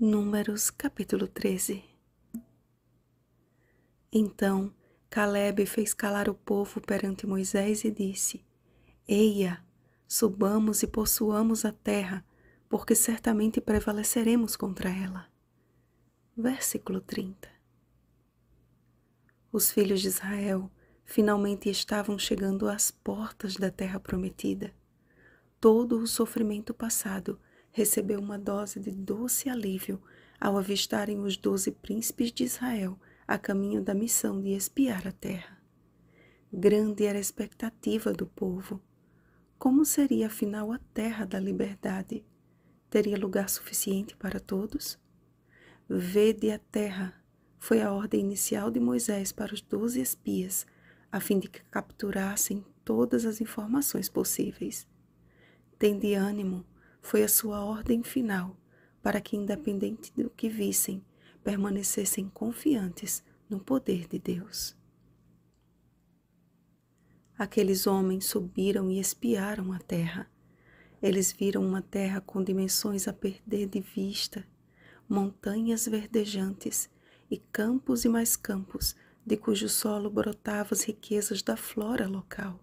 Números capítulo 13 Então Caleb fez calar o povo perante Moisés e disse: Eia, subamos e possuamos a terra, porque certamente prevaleceremos contra ela. Versículo 30 Os filhos de Israel finalmente estavam chegando às portas da terra prometida. Todo o sofrimento passado recebeu uma dose de doce alívio ao avistarem os doze príncipes de Israel a caminho da missão de espiar a terra. Grande era a expectativa do povo. Como seria afinal a terra da liberdade? Teria lugar suficiente para todos? Vede a terra foi a ordem inicial de Moisés para os doze espias, a fim de que capturassem todas as informações possíveis. Tende ânimo, foi a sua ordem final para que, independente do que vissem, permanecessem confiantes no poder de Deus. Aqueles homens subiram e espiaram a terra. Eles viram uma terra com dimensões a perder de vista, montanhas verdejantes e campos e mais campos, de cujo solo brotavam as riquezas da flora local.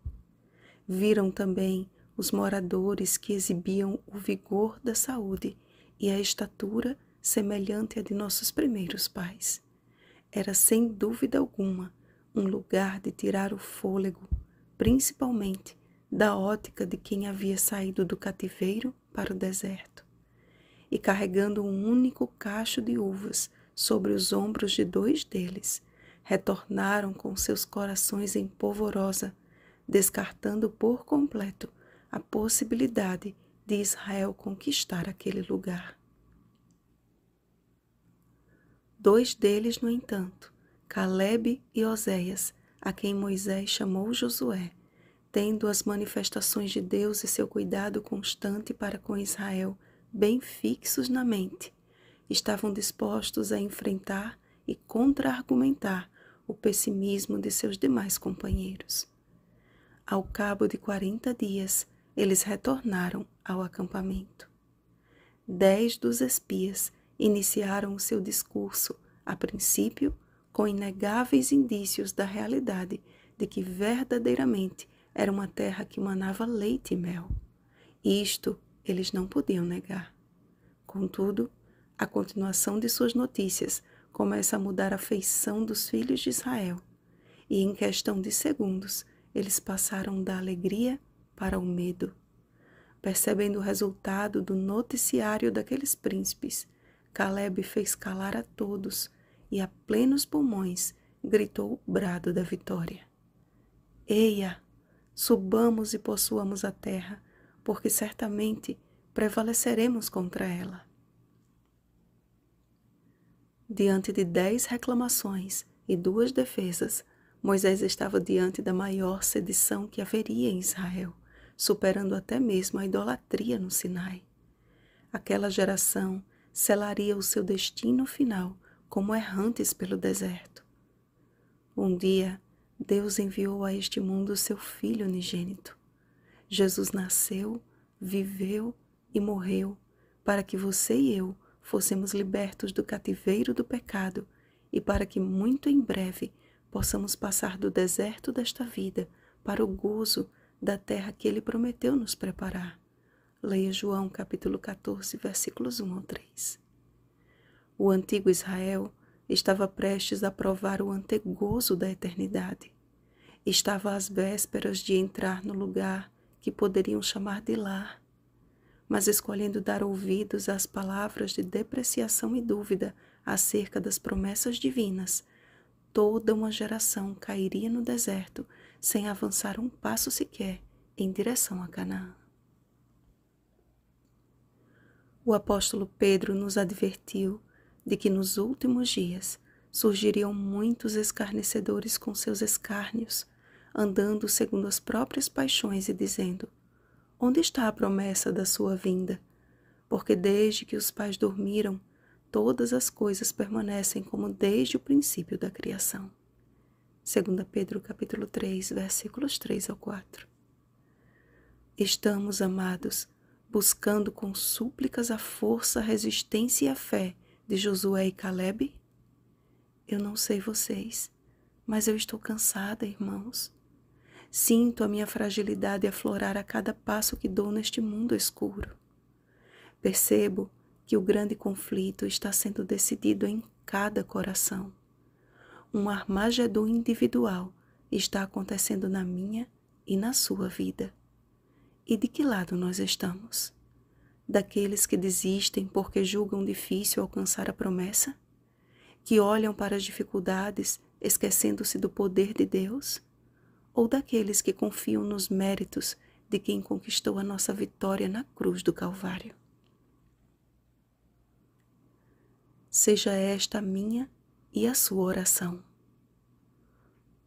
Viram também os moradores que exibiam o vigor da saúde e a estatura semelhante à de nossos primeiros pais. Era sem dúvida alguma um lugar de tirar o fôlego, principalmente da ótica de quem havia saído do cativeiro para o deserto. E carregando um único cacho de uvas sobre os ombros de dois deles, retornaram com seus corações em polvorosa, descartando por completo a possibilidade de Israel conquistar aquele lugar. Dois deles, no entanto, Caleb e Oséias, a quem Moisés chamou Josué, tendo as manifestações de Deus e seu cuidado constante para com Israel bem fixos na mente, estavam dispostos a enfrentar e contra-argumentar o pessimismo de seus demais companheiros. Ao cabo de quarenta dias, eles retornaram ao acampamento. Dez dos espias iniciaram o seu discurso, a princípio, com inegáveis indícios da realidade de que verdadeiramente era uma terra que manava leite e mel. Isto eles não podiam negar. Contudo, a continuação de suas notícias começa a mudar a feição dos filhos de Israel, e em questão de segundos eles passaram da alegria para o medo, percebendo o resultado do noticiário daqueles príncipes. Caleb fez calar a todos e a plenos pulmões gritou o brado da vitória. Eia, subamos e possuamos a terra, porque certamente prevaleceremos contra ela. Diante de dez reclamações e duas defesas, Moisés estava diante da maior sedição que haveria em Israel superando até mesmo a idolatria no Sinai. Aquela geração selaria o seu destino final como errantes pelo deserto. Um dia, Deus enviou a este mundo seu Filho unigênito. Jesus nasceu, viveu e morreu para que você e eu fôssemos libertos do cativeiro do pecado e para que muito em breve possamos passar do deserto desta vida para o gozo da terra que ele prometeu nos preparar. Leia João capítulo 14, versículos 1 ao 3. O antigo Israel estava prestes a provar o antegozo da eternidade. Estava às vésperas de entrar no lugar que poderiam chamar de lar, mas escolhendo dar ouvidos às palavras de depreciação e dúvida acerca das promessas divinas, toda uma geração cairia no deserto sem avançar um passo sequer em direção a Canaã. O apóstolo Pedro nos advertiu de que nos últimos dias surgiriam muitos escarnecedores com seus escárnios, andando segundo as próprias paixões e dizendo: Onde está a promessa da sua vinda? Porque desde que os pais dormiram, todas as coisas permanecem como desde o princípio da criação. 2 Pedro capítulo 3, versículos 3 ao 4. Estamos, amados, buscando com súplicas a força, a resistência e a fé de Josué e Caleb? Eu não sei vocês, mas eu estou cansada, irmãos. Sinto a minha fragilidade aflorar a cada passo que dou neste mundo escuro. Percebo que o grande conflito está sendo decidido em cada coração um armagedom individual está acontecendo na minha e na sua vida. E de que lado nós estamos? Daqueles que desistem porque julgam difícil alcançar a promessa? Que olham para as dificuldades esquecendo-se do poder de Deus? Ou daqueles que confiam nos méritos de quem conquistou a nossa vitória na cruz do Calvário? Seja esta a minha e a sua oração.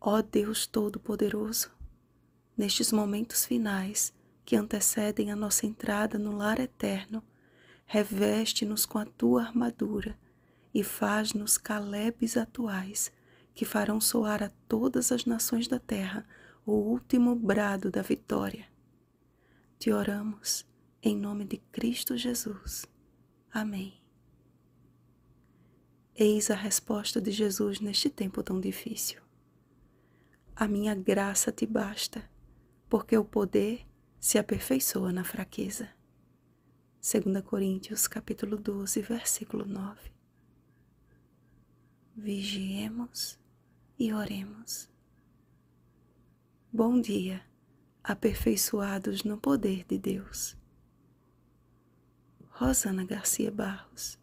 Ó Deus Todo-Poderoso, nestes momentos finais que antecedem a nossa entrada no lar eterno, reveste-nos com a tua armadura e faz-nos calebes atuais que farão soar a todas as nações da terra o último brado da vitória. Te oramos em nome de Cristo Jesus. Amém. Eis a resposta de Jesus neste tempo tão difícil. A minha graça te basta, porque o poder se aperfeiçoa na fraqueza. 2 Coríntios capítulo 12, versículo 9. Vigiemos e oremos. Bom dia, aperfeiçoados no poder de Deus. Rosana Garcia Barros